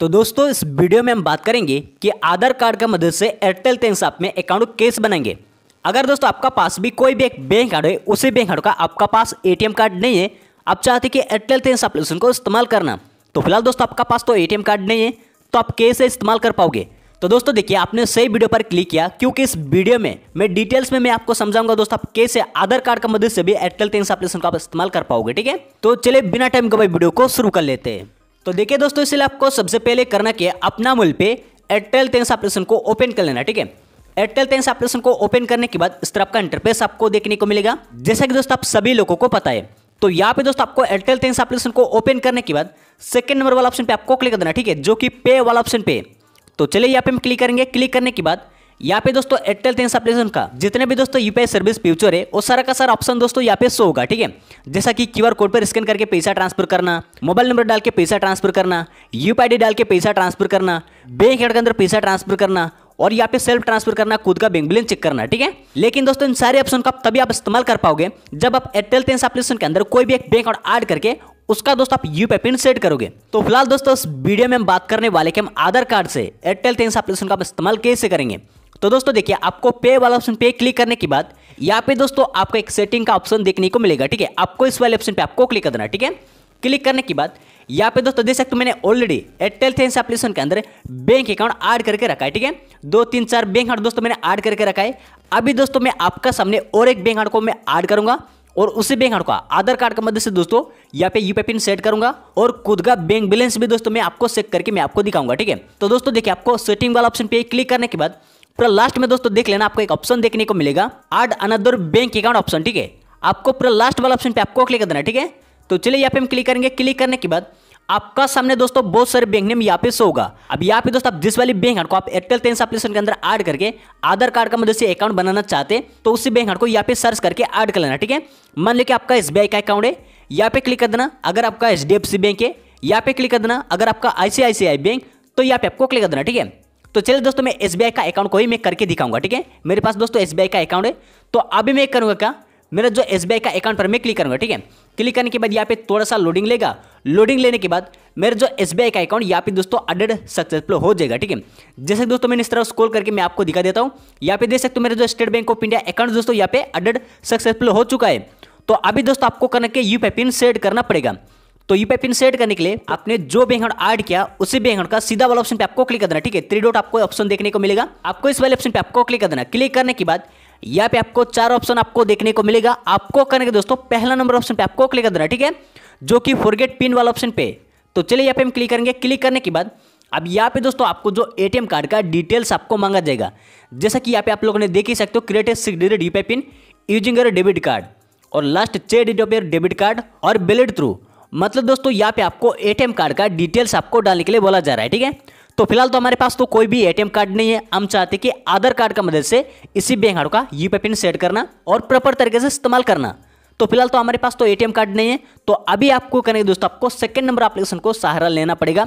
तो दोस्तों इस वीडियो में हम बात करेंगे कि आधार कार्ड का मदद से एयरटेल थैंक्स ऐप में अकाउंट कैसे बनाएंगे अगर दोस्तों आपका पास भी कोई भी एक बैंक कार्ड है उसी बैंक कार्ड का आपका पास एटीएम कार्ड नहीं है आप चाहते कि एयरटेल थैंक्स एप्लीकेशन को इस्तेमाल करना तो फिलहाल दोस्तों आपका पास तो एटीएम कार्ड नहीं है तो आप कैसे इस्तेमाल कर पाओगे तो दोस्तों देखिए आपने सही वीडियो पर क्लिक किया क्योंकि इस वीडियो में मैं डिटेल्स में मैं आपको समझाऊंगा दोस्तों आप कैसे आधार कार्ड का मदद से भी एयरटेल थैंक्स एप्लीकेशन का आप इस्तेमाल कर पाओगे ठीक है तो चलिए बिना टाइम के भाई वीडियो को शुरू कर लेते हैं तो देखिए दोस्तों इसलिए आपको सबसे पहले करना क्या अपना मूल पे एयरटेल थैंक्स एप्लीकेशन को ओपन कर लेना ठीक है एयरटेल थैंक्स एप्लीकेशन को ओपन करने के बाद इस तरह आपका इंटरफेस आपको देखने को मिलेगा जैसा कि दोस्तों आप सभी लोगों को पता है तो यहाँ पे दोस्तों आपको एयरटेल थैंक्स एप्लीकेशन को ओपन करने के बाद सेकंड नंबर वाला ऑप्शन पे आपको क्लिक करना ठीक है जो कि पे वाला ऑप्शन पे तो चलिए यहाँ पे हम क्लिक करेंगे क्लिक करने के बाद यहाँ पे दोस्तों एयरटेल थैंक्स एप्लीकेशन का जितने भी दोस्तों यूपीआई सर्विस फ्यूचर है वो सारा का सारा ऑप्शन दोस्तों यहाँ पे शो होगा ठीक है जैसा कि क्यूआर कोड पर स्कैन करके पैसा ट्रांसफर करना मोबाइल नंबर डाल के पैसा ट्रांसफर करना यूपीआई डाल के पैसा ट्रांसफर करना बैंक अकाउंट के अंदर पैसा ट्रांसफर करना और यहाँ पे सेल्फ ट्रांसफर करना खुद का बैंक बिलेंस चेक करना ठीक है लेकिन दोस्तों इन सारे ऑप्शन का तभी आप इस्तेमाल कर पाओगे जब आप एयरटेल थैंक्स एप्लीकेशन के अंदर कोई भी एक बैंक अकाउंट ऐड करके उसका दोस्तों आप यू पिन सेट करोगे तो फिलहाल दोस्तों इस वीडियो में हम बात करने वाले कि हम आधार कार्ड से एयरटेल थैंक्स एप्लीकेशन का इस्तेमाल कैसे करेंगे तो दोस्तों देखिए आपको पे वाला ऑप्शन पे क्लिक करने के बाद यहाँ पे दोस्तों आपको एक सेटिंग का ऑप्शन देखने को मिलेगा ठीक है आपको इस वाले ऑप्शन पे आपको क्लिक करना ठीक है क्लिक करने के बाद यहाँ पे दोस्तों देख सकते हो मैंने ऑलरेडी एयरटेल थेंस एप्लीकेशन के अंदर बैंक अकाउंट ऐड करके रखा है ठीक है दो तीन चार बैंक अकाउंट दोस्तों मैंने ऐड करके रखा है अभी दोस्तों मैं आपका सामने और एक बैंक अकाउंट को मैं ऐड करूंगा और उसी बैंक अकाउंट का आधार कार्ड की मदद से दोस्तों यहाँ पे यूपी पिन सेट करूंगा और खुद का बैंक बैलेंस भी दोस्तों मैं आपको चेक करके मैं आपको दिखाऊंगा ठीक है तो दोस्तों देखिए आपको सेटिंग वाला ऑप्शन पे क्लिक करने के बाद पूरा लास्ट में दोस्तों देख लेना आपको एक ऑप्शन देखने को मिलेगा add another bank account option ठीक है आपको पूरा लास्ट वाला ऑप्शन पे आपको क्लिक कर देना ठीक है तो चलिए यहाँ पे हम क्लिक करेंगे क्लिक करने के बाद आपका सामने दोस्तों बहुत सारे बैंक नेम यहाँ पे शो होगा अब यहाँ पे दोस्तों आप जिस वाली बैंक कार्ड को आप एयरटेल टेंस एप्लीकेशन के अंदर ऐड करके आधार कार्ड का मदद से अकाउंट बनाना चाहते तो उसी बैंक कार्ड को यहाँ पे सर्च करके ऐड कर लेना ठीक है मान लो आपका एस का अकाउंट है यहाँ पे क्लिक कर देना अगर आपका एच बैंक है यहाँ पे क्लिक कर देना अगर आपका आई बैंक तो यहाँ पे आपको क्लिक कर देना ठीक है तो चलिए दोस्तों मैं एस का अकाउंट को ही मैं करके दिखाऊंगा ठीक है मेरे पास दोस्तों एस का अकाउंट है तो अभी मैं करूँगा क्या मेरा जो एस का अकाउंट पर मैं क्लिक करूँगा ठीक है क्लिक करने के बाद यहाँ पे थोड़ा सा लोडिंग लेगा लोडिंग लेने के बाद मेरा जो एस का अकाउंट यहाँ पे दोस्तों अपडेट सक्सेसफुल हो जाएगा ठीक है जैसे दोस्तों मैंने इस तरह स्क्रॉल करके मैं आपको दिखा देता हूँ यहाँ पे देख सकते हो मेरा जो State Bank of India account दोस्तों यहाँ पे अपडेट सक्सेसफुल हो चुका है तो अभी दोस्तों आपको करना के यू पे पिन सेट करना पड़ेगा तो यूपीआई पिन सेट करने के लिए आपने जो बैंक अकाउंट ऐड किया उसी बैंक का सीधा वाला ऑप्शन पे आपको क्लिक करना ठीक है थ्री डॉट आपको ऑप्शन देखने को मिलेगा आपको इस वाले ऑप्शन पे आपको क्लिक करना क्लिक करने के बाद यहाँ पे आपको चार ऑप्शन आपको देखने को मिलेगा आपको करने के दोस्तों पहला नंबर ऑप्शन पे आपको क्लिक कर देना ठीक है जो कि फोरगेट पिन वाला ऑप्शन पे तो चलिए यहाँ पे हम क्लिक करेंगे क्लिक करने के बाद अब यहाँ पे दोस्तों आपको जो एटीएम कार्ड का डिटेल्स आपको मांगा जाएगा जैसा कि यहाँ पे आप लोगों ने देख ही सकते हो create six digit UPI pin using debit card और लास्ट छः डिजिट ऑफ डेबिट कार्ड और बेलेट थ्रू मतलब दोस्तों यहाँ पे आपको एटीएम कार्ड का डिटेल्स आपको डालने के लिए बोला जा रहा है ठीक है तो फिलहाल तो हमारे पास तो कोई भी एटीएम कार्ड नहीं है हम चाहते कि आधार कार्ड का मदद से इसी बैंक कार्ड का यू पिन सेट करना और प्रॉपर तरीके से इस्तेमाल करना तो फिलहाल तो हमारे पास तो एटीएम कार्ड नहीं है तो अभी आपको करेंगे दोस्तों आपको सेकंड नंबर एप्लीकेशन को सहारा लेना पड़ेगा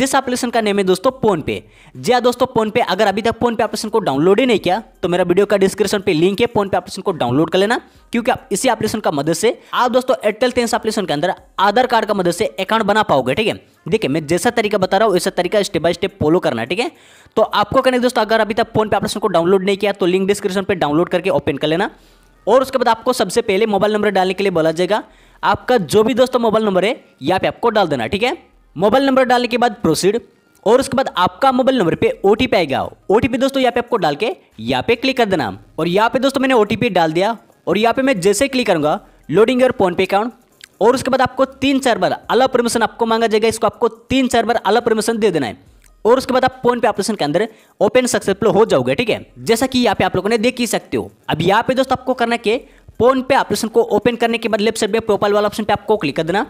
जिस एप्लीकेशन का नेम है दोस्तों फोन पे जी हाँ दोस्तों फोन पे अगर अभी तक फोन पे एप्लीकेशन को डाउनलोड ही नहीं किया तो मेरा वीडियो का डिस्क्रिप्शन पे लिंक है फोन पे एप्लीकेशन को डाउनलोड कर लेना क्योंकि आप इसी एप्लीकेशन का मदद से आप दोस्तों एयरटेल तेंस एप्लीकेशन के अंदर आधार कार्ड का मदद से अकाउंट बना पाओगे ठीक है देखिए मैं जैसा तरीका बता रहा हूँ वैसा तरीका स्टेप बाय स्टेप फॉलो करना ठीक है तो आपको कहने दोस्तों अगर अभी तक फोन पे एप्लीकेशन को डाउनलोड नहीं किया तो लिंक डिस्क्रिप्शन पे डाउनलोड करके ओपन कर लेना और उसके बाद आपको सबसे पहले मोबाइल नंबर डालने के लिए बोला जाएगा आपका जो भी दोस्तों मोबाइल नंबर है यहाँ पे आपको डाल देना ठीक है मोबाइल नंबर डालने के बाद प्रोसीड और उसके बाद आपका मोबाइल नंबर पे ओ टी आएगा ओ दोस्तों यहाँ पे आपको डाल के यहाँ पे क्लिक कर देना और यहाँ पे दोस्तों मैंने ओ डाल दिया और यहाँ पे मैं जैसे क्लिक करूँगा loading your PhonePe account और उसके बाद आपको तीन चार बार अलग परमिशन आपको मांगा जाएगा इसको आपको तीन चार बार अलग परमिशन दे देना है और उसके बाद आप फोन पे ऑपरेशन के अंदर ओपन सक्सेसफुल हो जाओगे ठीक है जैसा कि यहाँ पे आप लोगों ने देख ही सकते हो अब यहाँ पे दोस्तों आपको करना के फोन पे ऑपरेशन को ओपन करने के बाद लेफ्ट साइड में प्रोफाइल वाला ऑप्शन पे आपको क्लिक कर देना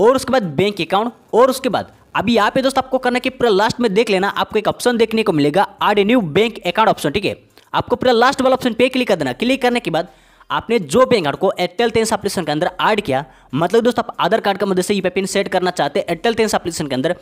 और उसके बाद बैंक अकाउंट और उसके बाद अभी यहाँ पे दोस्तों आपको करना कि पूरा लास्ट में देख लेना आपको एक ऑप्शन देखने को मिलेगा add a new bank account option ठीक है आपको पूरा लास्ट वाला ऑप्शन पे क्लिक कर देना क्लिक करने के बाद आपने जो पेइंग कार्ड को एयरटेल टेंस एप्लीकेशन के अंदर ऐड किया मतलब दोस्तों आप आधार कार्ड का मदद से यू पिन सेट करना चाहते हैं एयरटेल टेंस एप्लीकेशन के अंदर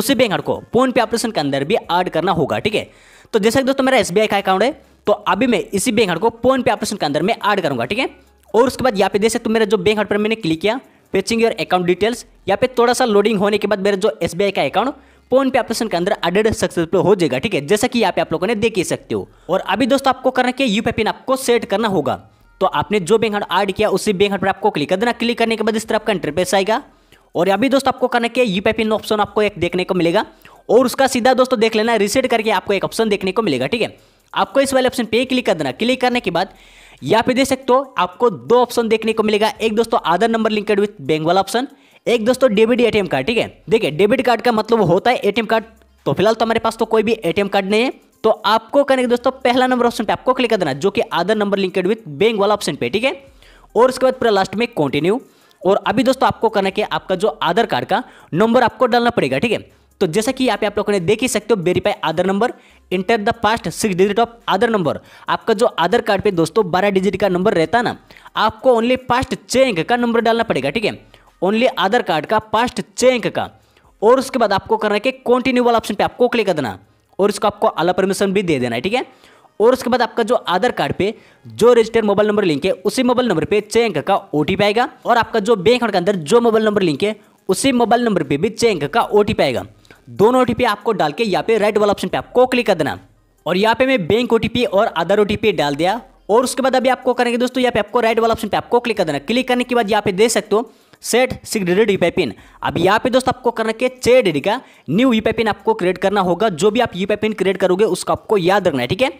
उसी बैंक कार्ड को फोन पे एप्लीकेशन के अंदर भी ऐड करना होगा ठीक है तो जैसा कि दोस्तों मेरा एस का अकाउंट है तो अभी मैं इसी बैंक कार्ड को फोन पे ऑपरेशन के अंदर मैं ऐड करूंगा ठीक है और उसके बाद यहाँ पे देख सकते हो मेरा जो बैंक कार्ड पर मैंने क्लिक किया पेचिंग योर अकाउंट डिटेल्स यहाँ पे थोड़ा सा लोडिंग होने के बाद मेरा जो एस का अकाउंट फोन पे ऑपरेशन के अंदर एडेड सक्सेसफुल हो जाएगा ठीक है जैसा कि यहाँ पे आप लोगों ने देख ही सकते हो और अभी दोस्तों आपको करना क्या यू पिन आपको सेट करना होगा तो आपने जो बैंक अकाउंट ऐड किया उसी बैंक अकाउंट पर आपको क्लिक कर देना क्लिक करने के बाद इस तरह आपका इंटरफेस आएगा और अभी दोस्तों आपको करना क्या यू पिन ऑप्शन आपको एक देखने को मिलेगा और उसका सीधा दोस्तों देख लेना रिसेट करके आपको एक ऑप्शन देखने को मिलेगा ठीक है आपको इस वाले ऑप्शन पे क्लिक कर देना क्लिक करने के बाद यहाँ पे देख सकते हो आपको दो ऑप्शन देखने को मिलेगा एक दोस्तों Aadhaar number linked with bank वाला ऑप्शन एक दोस्तों डेबिट एटीएम कार्ड ठीक है देखिए डेबिट कार्ड का मतलब होता है एटीएम कार्ड तो फिलहाल तो हमारे पास तो कोई भी एटीएम कार्ड नहीं है तो आपको करने के दोस्तों पहला नंबर ऑप्शन पे आपको क्लिक कर देना जो कि Aadhaar number linked with bank वाला ऑप्शन पे ठीक है और उसके बाद पूरा लास्ट में कंटिन्यू और अभी दोस्तों आपको करना कि आपका जो आधार कार्ड का नंबर आपको डालना पड़ेगा ठीक है तो जैसा कि आप लोगों ने देख ही सकते हो verify Aadhaar number enter the past six digit of Aadhaar number आपका जो आधार कार्ड पे दोस्तों बारह डिजिट का नंबर रहता है ना आपको ओनली पास्ट चेंक का नंबर डालना पड़ेगा ठीक है ओनली आधार कार्ड का पास्ट चेंक का और उसके बाद आपको करना है कि कंटिन्यू वाला ऑप्शन पे आपको क्लिक कर देना और इसको आपको अला परमिशन भी दे देना है ठीक है और उसके बाद आपका जो आधार कार्ड पे जो रजिस्टर्ड मोबाइल नंबर लिंक है उसी मोबाइल नंबर पे छः अंक का ओ आएगा और आपका जो बैंक अकाउंट के अंदर जो मोबाइल नंबर लिंक है उसी मोबाइल नंबर पे भी छः अंक का ओ आएगा दोनों ओ आपको डाल के यहाँ पे राइट वाला ऑप्शन पे आपको क्लिक कर देना और यहाँ पे मैं बैंक ओ और आधार ओ डाल दिया और उसके बाद अभी आपको करेंगे दोस्तों यहाँ पे आपको राइट वाला ऑप्शन पे आपको क्लिक कर देना क्लिक करने के बाद यहाँ पे दे सकते हो सेट सिग्रेटेड यूपैपिन अब यहाँ पे दोस्त आपको करना के चे डी का न्यू यूपैपिन आपको क्रिएट करना होगा जो भी आप यूपैपिन क्रिएट करोगे उसको आपको याद रखना है ठीक है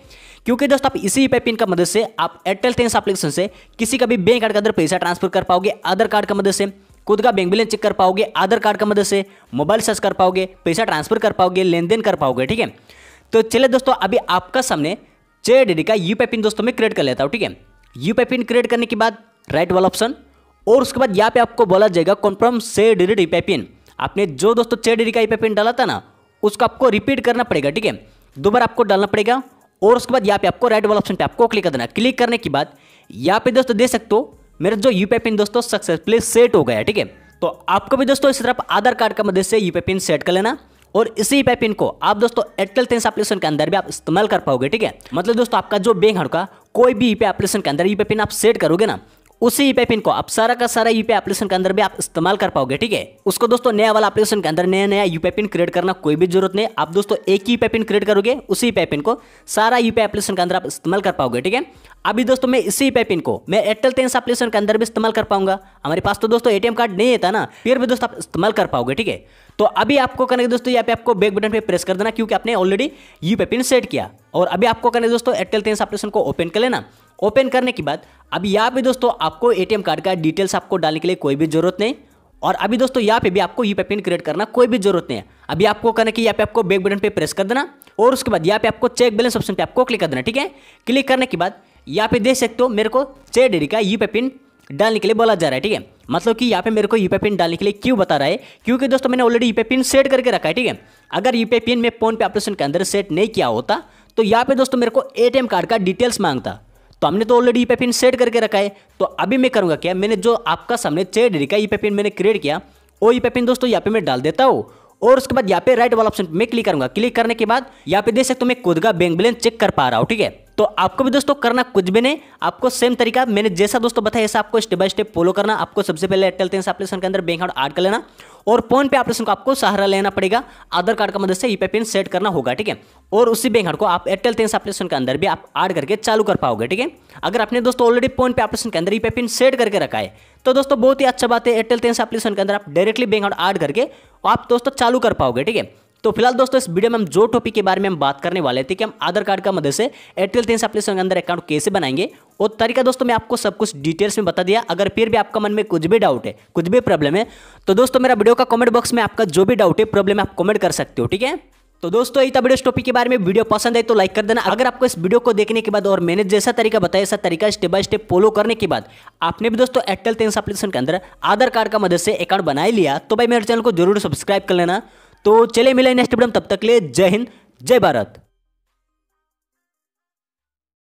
क्योंकि दोस्त आप इसी पे पिन का मदद से आप एयरटेल थे एप्लीकेशन से किसी का भी बैंक कार्ड के अंदर पैसा ट्रांसफर कर पाओगे आधार कार्ड का मदद से खुद का बैंक बैलेंस चेक कर पाओगे आधार कार्ड का मदद से मोबाइल सर्च कर पाओगे पैसा ट्रांसफर कर पाओगे लेन देन कर पाओगे ठीक है तो चले दोस्तों अभी आपका सामने चे डी का यू पे पिन दोस्तों में क्रिएट कर लेता हूँ ठीक है यू पिन क्रिएट करने के बाद राइट वाला ऑप्शन और उसके बाद यहाँ पे आपको बोला जाएगा कन्फर्म से डिलीट इपेपिन आपने जो दोस्तों छः डिग्री का इपेपिन डाला था ना उसको आपको रिपीट करना पड़ेगा ठीक है दोबारा आपको डालना पड़ेगा और उसके बाद यहाँ पे आपको राइट वाला ऑप्शन पे आपको क्लिक कर देना क्लिक करने के बाद यहाँ पे दोस्तों दे सकते हो मेरा जो यू पिन दोस्तों सक्सेसफुली सेट हो गया ठीक है तो आपको भी दोस्तों इस तरह आधार कार्ड का मदद से यू पिन सेट कर लेना और इसी यू पिन को आप दोस्तों एयरटेल टेंस एप्लीकेशन के अंदर भी आप इस्तेमाल कर पाओगे ठीक है मतलब दोस्तों आपका जो बैंक का कोई भी यू एप्लीकेशन के अंदर यू पिन आप सेट करोगे ना उसी यूपीआई पिन को आप सारा का सारा यूपीआई एप्लीकेशन के अंदर भी आप इस्तेमाल कर पाओगे ठीक है उसको दोस्तों नया वाला एप्लीकेशन के अंदर नया नया यूपीआई पिन क्रिएट करना कोई भी जरूरत नहीं आप दोस्तों एक ही यूपीआई पिन क्रिएट करोगे उसी यूपीआई पिन को सारा यूपीआई एप्लीकेशन के अंदर आप इस्तेमाल कर पाओगे ठीक है अभी दोस्तों मैं इसी यूपीआई पिन को मैं एयरटेल टेंस एप्लीकेशन के अंदर भी इस्तेमाल कर पाऊंगा हमारे पास तो दोस्तों एटीएम कार्ड नहीं है ना फिर भी दोस्तों आप इस्तेमाल कर पाओगे ठीक है तो अभी आपको करना है दोस्तों यहाँ पे आपको बैक बटन पे प्रेस कर देना क्योंकि आपने already UPI pin set किया और अभी आपको करना है दोस्तों एयरटेल टेंस एप्लीकेशन को ओपन कर लेना ओपन करने के बाद अभी यहाँ पे दोस्तों आपको एटीएम कार्ड का डिटेल्स आपको डालने के लिए कोई भी जरूरत नहीं और अभी दोस्तों यहाँ पे भी आपको यू पे पिन क्रिएट करना कोई भी जरूरत नहीं है अभी आपको करना कि यहाँ पे आपको बैक बटन पे प्रेस कर देना और उसके बाद यहाँ पे आपको चेक बैलेंस ऑप्शन पे आपको क्लिक कर देना ठीक है क्लिक करने के बाद यहाँ पे देख सकते हो मेरे को चेक डेरी का यू पे पिन डालने के लिए बोला जा रहा है ठीक है मतलब कि यहाँ पे मेरे को पी पिन डालने के लिए क्यों बता रहा है क्योंकि दोस्तों मैंने ऑलरेडी यूपे पिन सेट करके रखा है ठीक है अगर यूपे पिन में फोन पे ऑपरेशन के अंदर सेट नहीं किया होता तो यहाँ पे दोस्तों मेरे को एटीएम कार्ड का डिटेल्स मांगता तो हमने तो ऑलरेडी यूपे पिन सेट करके रखा है तो अभी मैं करूँगा क्या मैंने जो आपका सामने छः डिजिट का पिन मैंने क्रिएट किया वो यूपे पिन दोस्तों यहाँ पे मैं डाल देता हूँ और उसके बाद यहाँ पे राइट वाला ऑप्शन में क्लिक करूंगा क्लिक करने के बाद यहाँ पे देख सकते हो मैं खुद का बैंक बैलेंस चेक कर पा रहा हूँ ठीक है तो आपको भी दोस्तों करना कुछ भी नहीं आपको सेम तरीका मैंने जैसा दोस्तों बताया ऐसा आपको स्टेप बाय स्टेप फॉलो करना आपको सबसे पहले एयरटेल टेंस एप्लीकेशन के अंदर बैंक अकाउंट ऐड कर लेना और फोन पे एप्लीकेशन को आपको सहारा लेना पड़ेगा आधार कार्ड का मदद से ई पे पिन सेट करना होगा ठीक है और उसी बैंक अकाउंट को आप एयरटेल टेंस एप्लीकेशन के अंदर भी आप ऐड करके चालू कर पाओगे ठीक है अगर आपने दोस्तों ऑलरेडी फोन पे एप्लीकेशन के अंदर ई पे पिन सेट करके रखा है तो दोस्तों बहुत ही अच्छा बात है एयरटेल टेंस एप्लीकेशन के अंदर आप डायरेक्टली बैंक अकाउंट ऐड करके आप दोस्तों चालू कर पाओगे ठीक है तो फिलहाल दोस्तों इस वीडियो में हम जो टॉपिक के बारे में हम बात करने वाले थे कि हम आधार कार्ड का मदद से एयरटेल थैंक्स एप्लीकेशन के अंदर अकाउंट कैसे बनाएंगे और तरीका दोस्तों मैं आपको सब कुछ डिटेल्स में बता दिया अगर फिर भी आपका मन में कुछ भी डाउट है कुछ भी प्रॉब्लम है तो दोस्तों मेरा वीडियो का कॉमेंट बॉक्स में आपका जो भी डाउट है प्रॉब्लम आप कमेंट कर सकते हो ठीक है तो दोस्तों इतना वीडियो टॉपिक के बारे में वीडियो पसंद है तो लाइक कर देना अगर आपको इस वीडियो को देखने के बाद और मैंने जैसा तरीका बताया ऐसा तरीका स्टेप बाय स्टेप फॉलो करने के बाद आपने भी दोस्तों एयरटेल थैंक्स एप्लीकेशन के अंदर आधार कार्ड का मदद से अकाउंट बना लिया तो भाई मेरे चैनल को जरूर सब्सक्राइब कर लेना तो चले मिले नेक्स्ट वीडियो तब तक ले जय हिंद जय भारत